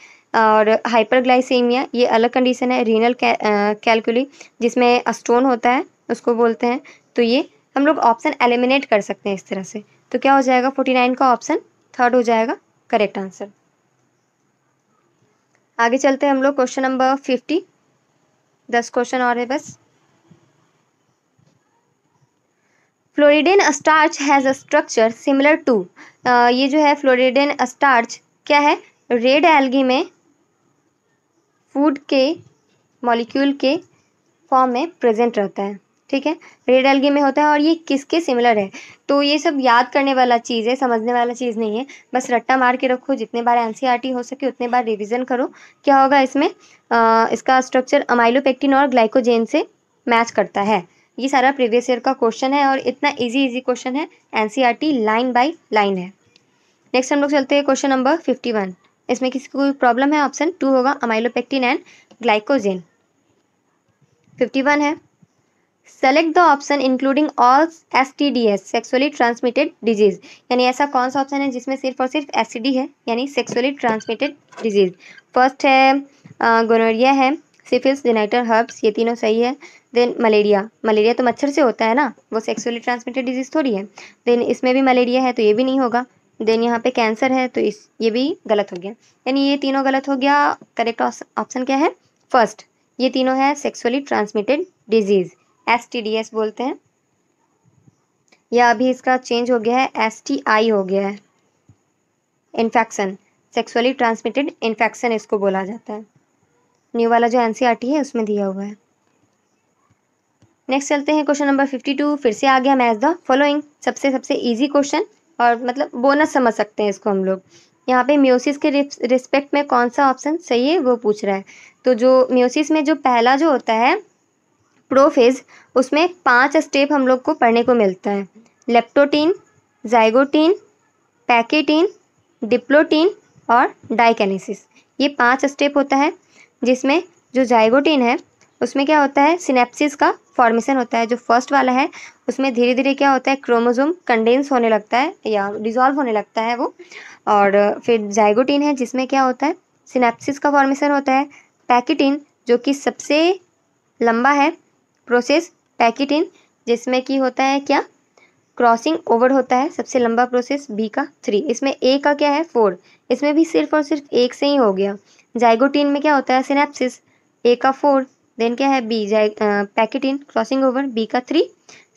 और हाइपरग्लाइसीमिया ये अलग कंडीशन है रीनल कैलकुली जिसमें स्टोन होता है उसको बोलते हैं तो ये हम लोग ऑप्शन एलिमिनेट कर सकते हैं इस तरह से तो क्या हो जाएगा फोर्टी नाइन का ऑप्शन थर्ड हो जाएगा करेक्ट आंसर आगे चलते हैं हम लोग क्वेश्चन नंबर फिफ्टी दस क्वेश्चन और है बस floridean starch has a structure similar to ये जो है फ्लोरिडिन स्टार्च क्या है रेड एल्गी में फूड के मॉलिक्यूल के फॉर्म में प्रेजेंट रहता है ठीक है रेड एल्गी में होता है और ये किसके सिमिलर है तो ये सब याद करने वाला चीज़ है समझने वाला चीज़ नहीं है बस रट्टा मार के रखो जितने बार एनसीईआरटी हो सके उतने बार रिवीजन करो क्या होगा इसमें आ, इसका स्ट्रक्चर अमाइलोपेक्टिन और ग्लाइकोजेन से मैच करता है ये सारा प्रीवियस ईयर का क्वेश्चन है और इतना इजी इजी क्वेश्चन है एनसीईआरटी लाइन बाय लाइन है नेक्स्ट हम लोग चलते हैं क्वेश्चन नंबर फिफ्टी वन इसमें किसी कोई प्रॉब्लम है ऑप्शन टू होगा amylopectin and glycogen fifty one है select the option including all STDs sexually transmitted disease यानी ऐसा कौन सा ऑप्शन है जिसमें सिर्फ और सिर्फ एस है यानी सेक्सुअली ट्रांसमिटेड डिजीज फर्स्ट है गोनोरिया है सिफिल्स जेनाइटर हर्ब्स ये तीनों सही है देन मलेरिया मलेरिया तो मच्छर से होता है ना वो सेक्सुअली ट्रांसमिटेड डिजीज़ थोड़ी है देन इसमें भी मलेरिया है तो ये भी नहीं होगा देन यहाँ पे कैंसर है तो इस ये भी गलत हो गया यानी ये तीनों गलत हो गया करेक्ट ऑप्शन क्या है फर्स्ट ये तीनों है सेक्सुअली ट्रांसमिटेड डिजीज़ एस बोलते हैं या अभी इसका चेंज हो गया है एस हो गया है इन्फेक्शन सेक्सुअली ट्रांसमिटेड इन्फेक्शन इसको बोला जाता है न्यू वाला जो एन e है उसमें दिया हुआ है नेक्स्ट चलते हैं क्वेश्चन नंबर फिफ्टी टू फिर से आ गया मैच द फॉलोइंग सबसे सबसे ईजी क्वेश्चन और मतलब बोनस समझ सकते हैं इसको हम लोग यहाँ पे म्यूसिस के रिस्पेक्ट में कौन सा ऑप्शन सही है वो पूछ रहा है तो जो म्योसिस में जो पहला जो होता है प्रोफेज उसमें पांच स्टेप हम लोग को पढ़ने को मिलता है लेप्टोटीन जाइगोटीन पैकेटीन डिप्लोटीन और डाइकेनेसिस ये पांच स्टेप होता है जिसमें जो जाइगोटीन है उसमें क्या होता है सिनेप्सिस का फॉर्मेशन होता है जो फर्स्ट वाला है उसमें धीरे धीरे क्या होता है क्रोमोजोम कंडेंस होने लगता है या डिजॉल्व होने लगता है वो और फिर जाइगोटीन है जिसमें क्या होता है सिनेप्सिस का फॉर्मेशन होता है पैकेटिन जो कि सबसे लंबा है प्रोसेस पैकेटिन जिसमें कि होता है क्या क्रॉसिंग ओवर होता है सबसे लंबा प्रोसेस बी का थ्री इसमें ए का क्या है फोर इसमें भी सिर्फ और सिर्फ एक से ही हो गया जाइगोटीन में क्या होता है सिनेप्सिस ए का फोर देन क्या है बी जाए पैकेटिन क्रॉसिंग ओवर बी का थ्री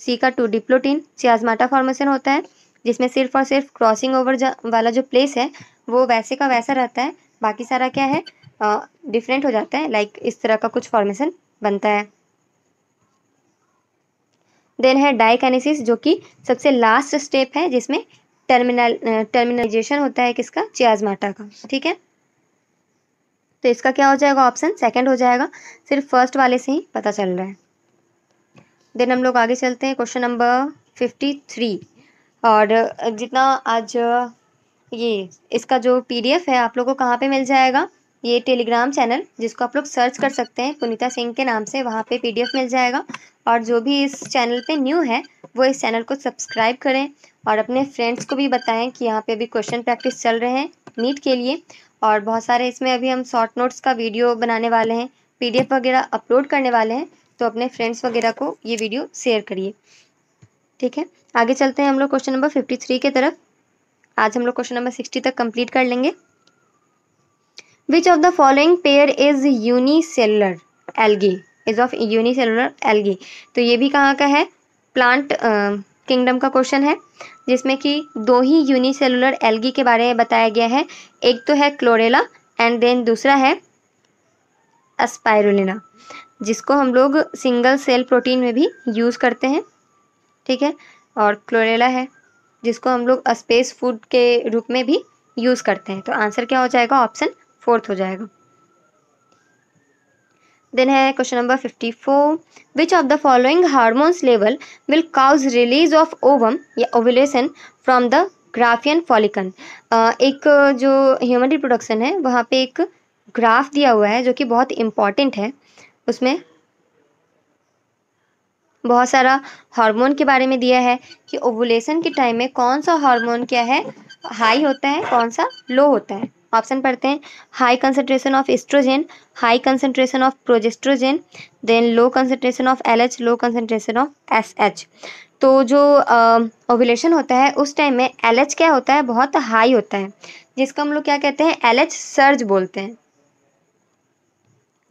सी का टू डिप्लोटिन सियाजमाटा फॉर्मेशन होता है जिसमें सिर्फ और सिर्फ क्रॉसिंग ओवर वाला जो प्लेस है वो वैसे का वैसा रहता है बाकी सारा क्या है डिफरेंट uh, हो जाता है लाइक like इस तरह का कुछ फॉर्मेशन बनता है देन है डाइकैनेसिस जो कि सबसे लास्ट स्टेप है जिसमें टर्मिनल टर्मिनलाइजेशन होता है किसका चियाजमाटा का ठीक है तो इसका क्या हो जाएगा ऑप्शन सेकंड हो जाएगा सिर्फ फर्स्ट वाले से ही पता चल रहा है देन हम लोग आगे चलते हैं क्वेश्चन नंबर फिफ्टी थ्री और जितना आज ये इसका जो पीडीएफ है आप लोग को कहाँ पे मिल जाएगा ये टेलीग्राम चैनल जिसको आप लोग सर्च कर सकते हैं पुनीता सिंह के नाम से वहाँ पे पीडीएफ मिल जाएगा और जो भी इस चैनल पे न्यू है वो इस चैनल को सब्सक्राइब करें और अपने फ्रेंड्स को भी बताएं कि यहाँ पे अभी क्वेश्चन प्रैक्टिस चल रहे हैं नीट के लिए और बहुत सारे इसमें अभी हम शॉर्ट नोट्स का वीडियो बनाने वाले हैं पीडीएफ वगैरह अपलोड करने वाले हैं तो अपने फ्रेंड्स वगैरह को ये वीडियो शेयर करिए ठीक है आगे चलते हैं हम लोग क्वेश्चन नंबर फिफ्टी थ्री के तरफ आज हम लोग क्वेश्चन नंबर सिक्सटी तक कंप्लीट कर लेंगे which of the following pair is unicellular algae is of unicellular algae तो ये भी कहाँ का है प्लांट किंगडम का क्वेश्चन है जिसमें कि दो ही यूनिसेलुलर एल्गी के बारे में बताया गया है एक तो है क्लोरेला एंड देन दूसरा है अस्पायरुलिना जिसको हम लोग सिंगल सेल प्रोटीन में भी यूज़ करते हैं ठीक है और क्लोरेला है जिसको हम लोग स्पेस फूड के रूप में भी यूज़ करते हैं तो आंसर क्या हो जाएगा ऑप्शन फोर्थ हो जाएगा देन है question number fifty four which of the following hormones level will cause release of ovum या ovulation from the graafian follicle एक uh, जो ह्यूमन रिप्रोडक्शन है वहाँ पे एक ग्राफ दिया हुआ है जो कि बहुत इम्पॉर्टेंट है उसमें बहुत सारा हार्मोन के बारे में दिया है कि ओवुलेशन के टाइम में कौन सा हार्मोन क्या है हाई होता है कौन सा लो होता है ऑप्शन पढ़ते हैं high concentration of estrogen high concentration of progesterone then low concentration of L low concentration of S तो जो uh, होता है उस टाइम में एल क्या होता है बहुत हाई होता है जिसको हम लोग क्या कहते हैं एल सर्ज बोलते हैं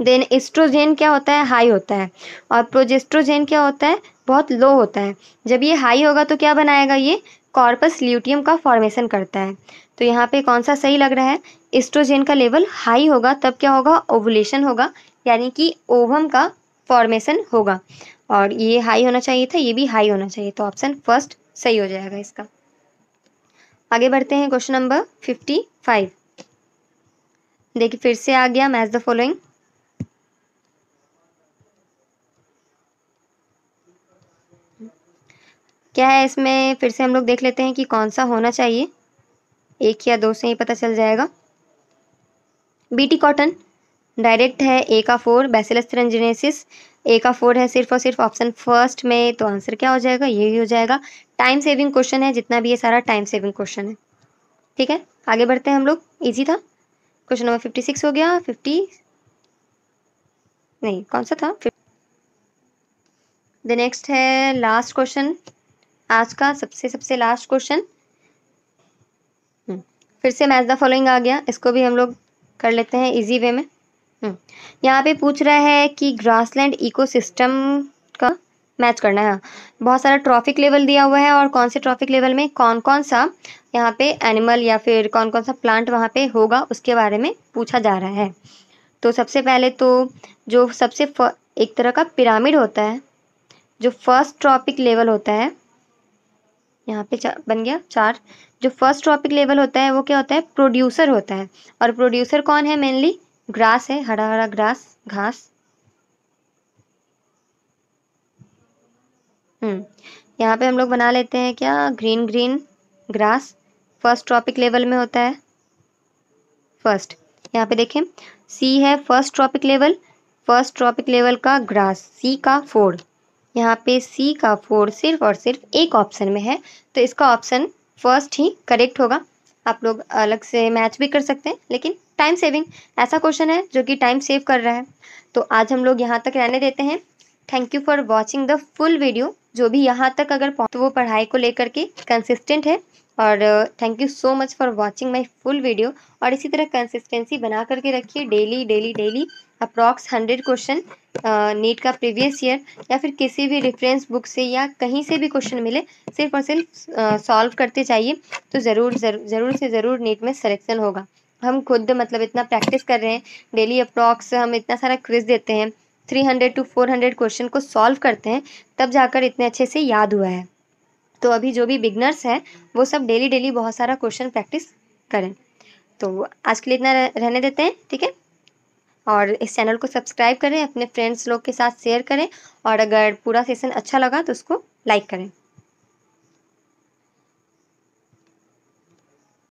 देन एस्ट्रोजेन क्या होता है हाई होता है और प्रोजेस्ट्रोजेन क्या होता है बहुत लो होता है जब ये हाई होगा तो क्या बनाएगा ये कॉर्पस ल्यूटियम का फॉर्मेशन करता है तो यहाँ पे कौन सा सही लग रहा है एस्ट्रोजेन का लेवल हाई होगा तब क्या होगा ओवुलेशन होगा यानी कि ओवम का फॉर्मेशन होगा और ये हाई होना चाहिए था ये भी हाई होना चाहिए तो ऑप्शन फर्स्ट सही हो जाएगा इसका आगे बढ़ते हैं क्वेश्चन नंबर फिफ्टी फाइव देखिए फिर से आ गया मैच द फॉलोइंग क्या है इसमें फिर से हम लोग देख लेते हैं कि कौन सा होना चाहिए एक या दो से ही पता चल जाएगा बीटी कॉटन डायरेक्ट है ए का फोर बेसिलस रंजनेसिस ए का फोर है सिर्फ और सिर्फ ऑप्शन फर्स्ट में तो आंसर क्या हो जाएगा यही हो जाएगा टाइम सेविंग क्वेश्चन है जितना भी ये सारा टाइम सेविंग क्वेश्चन है ठीक है आगे बढ़ते हैं हम लोग ईजी था क्वेश्चन नंबर फिफ्टी सिक्स हो गया फिफ्टी नहीं कौन सा था द नेक्स्ट है लास्ट क्वेश्चन आज का सबसे सबसे लास्ट हम्म, क्वेश्चन फिर से मैच द फॉलोइंग आ गया इसको भी हम लोग कर लेते हैं इजी वे में हम्म, यहाँ पे पूछ रहा है कि ग्रासलैंड इकोसिस्टम का मैच करना है बहुत सारा ट्रॉफिक लेवल दिया हुआ है और कौन से ट्रॉफिक लेवल में कौन कौन सा यहाँ पे एनिमल या फिर कौन कौन सा प्लांट वहाँ पे होगा उसके बारे में पूछा जा रहा है तो सबसे पहले तो जो सबसे एक तरह का पिरामिड होता है जो फर्स्ट ट्रॉपिक लेवल होता है यहाँ पे बन गया चार जो फर्स्ट ट्रॉपिक लेवल होता है वो क्या होता है प्रोड्यूसर होता है और प्रोड्यूसर कौन है मेनली ग्रास है हरा हरा ग्रास घास हम्म यहाँ पे हम लोग बना लेते हैं क्या green green grass first trophic level में होता है फर्स्ट यहाँ पे देखें सी है first trophic level first trophic level का ग्रास सी का फोर यहाँ पे सी का फोर सिर्फ और सिर्फ एक ऑप्शन में है तो इसका ऑप्शन फर्स्ट ही करेक्ट होगा आप लोग अलग से मैच भी कर सकते हैं लेकिन टाइम सेविंग ऐसा क्वेश्चन है जो कि टाइम सेव कर रहा है तो आज हम लोग यहाँ तक रहने देते हैं thank you for watching the full video जो भी यहाँ तक अगर तो वो पढ़ाई को लेकर के कंसिस्टेंट है और thank you so much for watching my full video और इसी तरह कंसिस्टेंसी बना करके रखिए daily daily daily approx hundred question NEET का प्रीवियस ईयर या फिर किसी भी रेफरेंस बुक से या कहीं से भी क्वेश्चन मिले सिर्फ और सिर्फ सॉल्व uh, करते जाइए तो ज़रूर ज़रूर से ज़रूर नीट में सलेक्शन होगा हम खुद मतलब इतना प्रैक्टिस कर रहे हैं डेली अप्रॉक्स हम इतना सारा क्विज देते हैं three hundred two four hundred question को सॉल्व करते हैं तब जाकर इतने अच्छे से याद हुआ है तो अभी जो भी बिगनर्स हैं वो सब डेली डेली बहुत सारा क्वेश्चन प्रैक्टिस करें तो आज के लिए इतना रहने देते हैं ठीक है और इस चैनल को सब्सक्राइब करें अपने फ्रेंड्स लोग के साथ शेयर करें और अगर पूरा सेशन अच्छा लगा तो उसको लाइक करें